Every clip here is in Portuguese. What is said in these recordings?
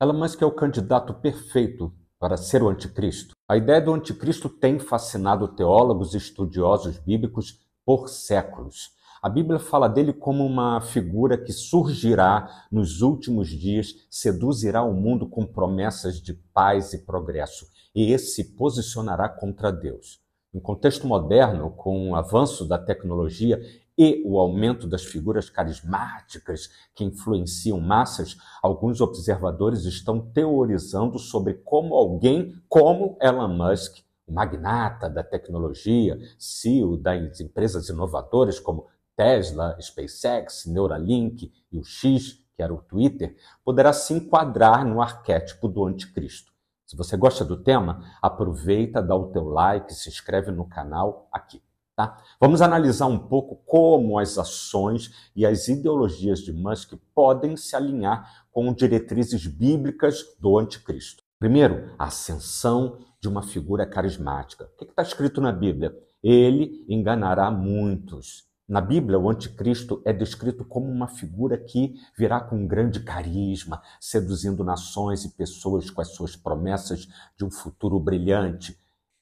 Ela mais que é o candidato perfeito para ser o anticristo. A ideia do anticristo tem fascinado teólogos e estudiosos bíblicos por séculos. A Bíblia fala dele como uma figura que surgirá nos últimos dias, seduzirá o mundo com promessas de paz e progresso, e esse se posicionará contra Deus. Em contexto moderno, com o avanço da tecnologia, e o aumento das figuras carismáticas que influenciam massas, alguns observadores estão teorizando sobre como alguém como Elon Musk, o magnata da tecnologia, CEO das empresas inovadoras como Tesla, SpaceX, Neuralink e o X, que era o Twitter, poderá se enquadrar no arquétipo do anticristo. Se você gosta do tema, aproveita, dá o teu like, se inscreve no canal aqui. Tá? Vamos analisar um pouco como as ações e as ideologias de Musk podem se alinhar com diretrizes bíblicas do anticristo. Primeiro, a ascensão de uma figura carismática. O que está escrito na Bíblia? Ele enganará muitos. Na Bíblia, o anticristo é descrito como uma figura que virá com um grande carisma, seduzindo nações e pessoas com as suas promessas de um futuro brilhante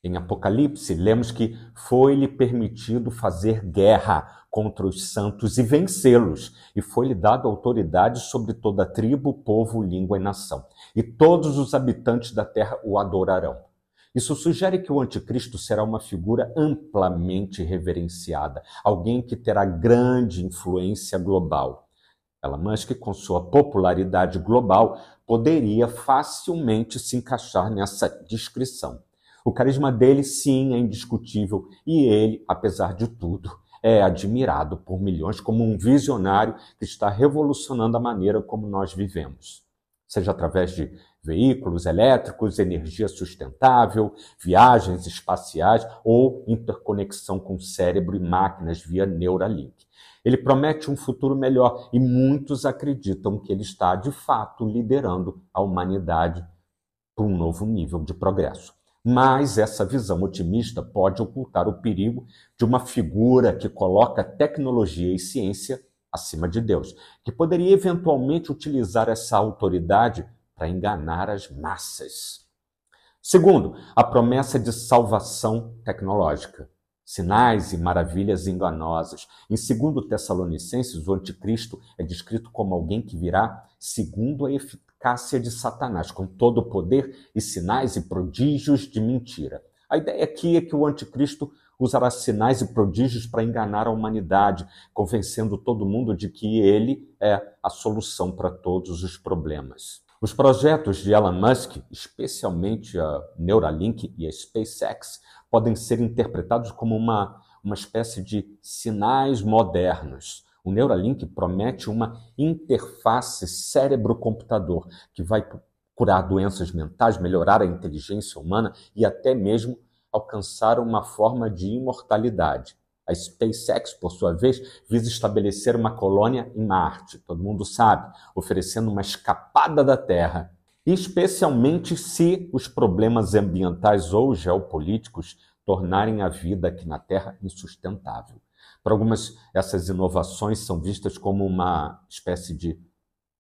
em Apocalipse, lemos que foi-lhe permitido fazer guerra contra os santos e vencê-los, e foi-lhe dado autoridade sobre toda tribo, povo, língua e nação. E todos os habitantes da terra o adorarão. Isso sugere que o anticristo será uma figura amplamente reverenciada, alguém que terá grande influência global. Ela, mas que com sua popularidade global poderia facilmente se encaixar nessa descrição. O carisma dele, sim, é indiscutível e ele, apesar de tudo, é admirado por milhões como um visionário que está revolucionando a maneira como nós vivemos, seja através de veículos elétricos, energia sustentável, viagens espaciais ou interconexão com cérebro e máquinas via Neuralink. Ele promete um futuro melhor e muitos acreditam que ele está de fato liderando a humanidade para um novo nível de progresso. Mas essa visão otimista pode ocultar o perigo de uma figura que coloca tecnologia e ciência acima de Deus, que poderia eventualmente utilizar essa autoridade para enganar as massas. Segundo, a promessa de salvação tecnológica. Sinais e maravilhas enganosas. Em 2 Tessalonicenses, o anticristo é descrito como alguém que virá segundo a eficácia Cássia de Satanás, com todo o poder e sinais e prodígios de mentira. A ideia aqui é que o anticristo usará sinais e prodígios para enganar a humanidade, convencendo todo mundo de que ele é a solução para todos os problemas. Os projetos de Elon Musk, especialmente a Neuralink e a SpaceX, podem ser interpretados como uma, uma espécie de sinais modernos o Neuralink promete uma interface cérebro-computador que vai curar doenças mentais, melhorar a inteligência humana e até mesmo alcançar uma forma de imortalidade. A SpaceX, por sua vez, visa estabelecer uma colônia em Marte, todo mundo sabe, oferecendo uma escapada da Terra. Especialmente se os problemas ambientais ou geopolíticos tornarem a vida aqui na Terra insustentável. Para algumas, essas inovações são vistas como uma espécie de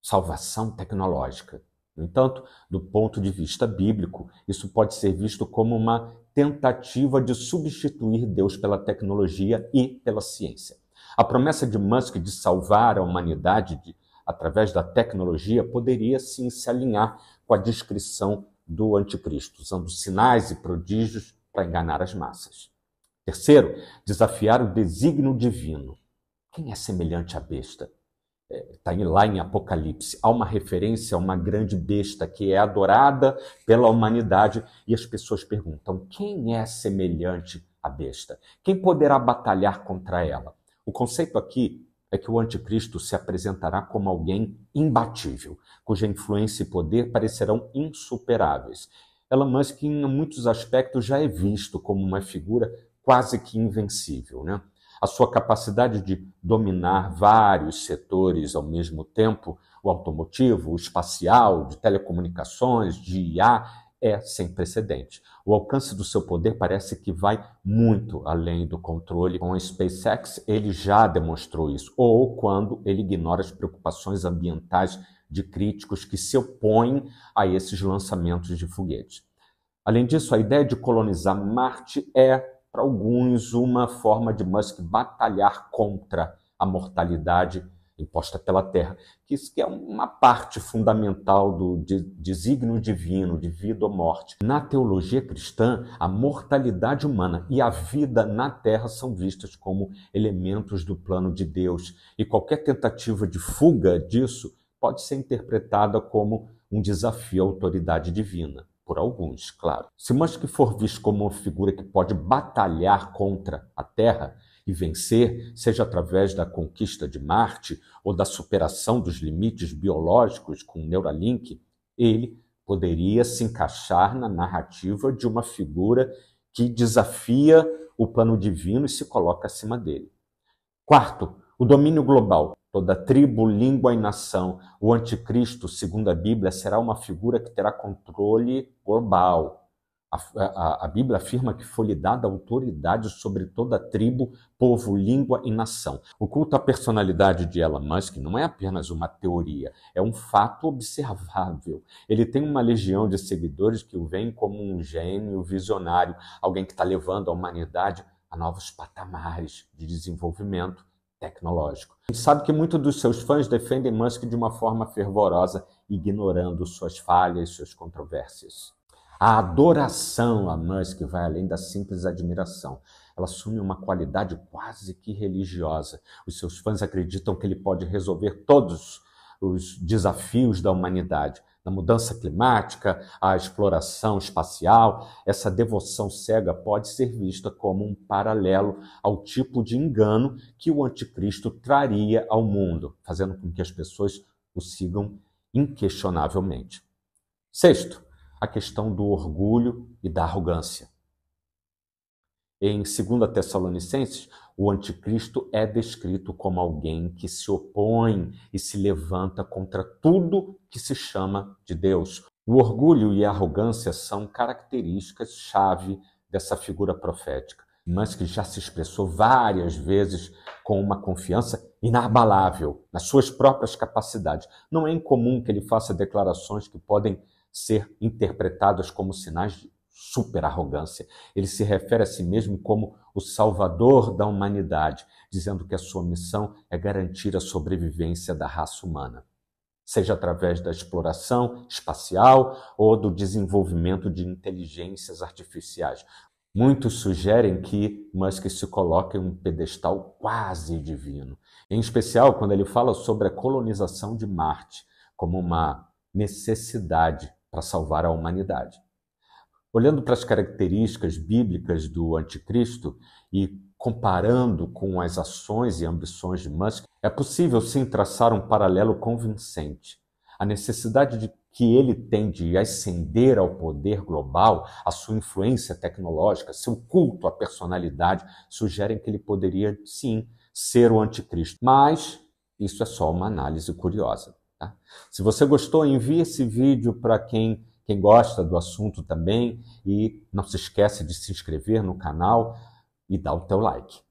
salvação tecnológica. No entanto, do ponto de vista bíblico, isso pode ser visto como uma tentativa de substituir Deus pela tecnologia e pela ciência. A promessa de Musk de salvar a humanidade de, através da tecnologia poderia sim se alinhar com a descrição do anticristo, usando sinais e prodígios para enganar as massas. Terceiro, desafiar o desígnio divino. Quem é semelhante à besta? Está é, tá lá em Apocalipse. Há uma referência a uma grande besta que é adorada pela humanidade e as pessoas perguntam: quem é semelhante à besta? Quem poderá batalhar contra ela? O conceito aqui é que o anticristo se apresentará como alguém imbatível, cuja influência e poder parecerão insuperáveis. Elon Musk, em muitos aspectos, já é visto como uma figura quase que invencível, né? A sua capacidade de dominar vários setores ao mesmo tempo, o automotivo, o espacial, de telecomunicações, de IA, é sem precedente. O alcance do seu poder parece que vai muito além do controle. Com a SpaceX, ele já demonstrou isso, ou quando ele ignora as preocupações ambientais de críticos que se opõem a esses lançamentos de foguetes. Além disso, a ideia de colonizar Marte é para alguns, uma forma de Musk batalhar contra a mortalidade imposta pela Terra, que isso é uma parte fundamental do desígnio divino, de vida ou morte. Na teologia cristã, a mortalidade humana e a vida na Terra são vistas como elementos do plano de Deus, e qualquer tentativa de fuga disso pode ser interpretada como um desafio à autoridade divina por alguns, claro. Se Musk for visto como uma figura que pode batalhar contra a Terra e vencer, seja através da conquista de Marte ou da superação dos limites biológicos com Neuralink, ele poderia se encaixar na narrativa de uma figura que desafia o plano divino e se coloca acima dele. Quarto, o domínio global. Toda tribo, língua e nação. O anticristo, segundo a Bíblia, será uma figura que terá controle global. A, a, a Bíblia afirma que foi-lhe dada autoridade sobre toda tribo, povo, língua e nação. O culto à personalidade de Elon Musk não é apenas uma teoria, é um fato observável. Ele tem uma legião de seguidores que o veem como um gênio visionário, alguém que está levando a humanidade a novos patamares de desenvolvimento tecnológico. A gente sabe que muitos dos seus fãs defendem Musk de uma forma fervorosa, ignorando suas falhas e suas controvérsias. A adoração a Musk vai além da simples admiração. Ela assume uma qualidade quase que religiosa. Os seus fãs acreditam que ele pode resolver todos os desafios da humanidade, na mudança climática, à exploração espacial, essa devoção cega pode ser vista como um paralelo ao tipo de engano que o anticristo traria ao mundo, fazendo com que as pessoas o sigam inquestionavelmente. Sexto, a questão do orgulho e da arrogância. Em 2 Tessalonicenses, o anticristo é descrito como alguém que se opõe e se levanta contra tudo que se chama de Deus. O orgulho e a arrogância são características-chave dessa figura profética, mas que já se expressou várias vezes com uma confiança inabalável nas suas próprias capacidades. Não é incomum que ele faça declarações que podem ser interpretadas como sinais de super arrogância. Ele se refere a si mesmo como o salvador da humanidade, dizendo que a sua missão é garantir a sobrevivência da raça humana, seja através da exploração espacial ou do desenvolvimento de inteligências artificiais. Muitos sugerem que Musk se coloca em um pedestal quase divino, em especial quando ele fala sobre a colonização de Marte como uma necessidade para salvar a humanidade. Olhando para as características bíblicas do anticristo e comparando com as ações e ambições de Musk, é possível sim traçar um paralelo convincente. A necessidade de que ele tem de ascender ao poder global, a sua influência tecnológica, seu culto à personalidade, sugerem que ele poderia sim ser o anticristo. Mas isso é só uma análise curiosa. Tá? Se você gostou, envie esse vídeo para quem quem gosta do assunto também e não se esquece de se inscrever no canal e dar o teu like.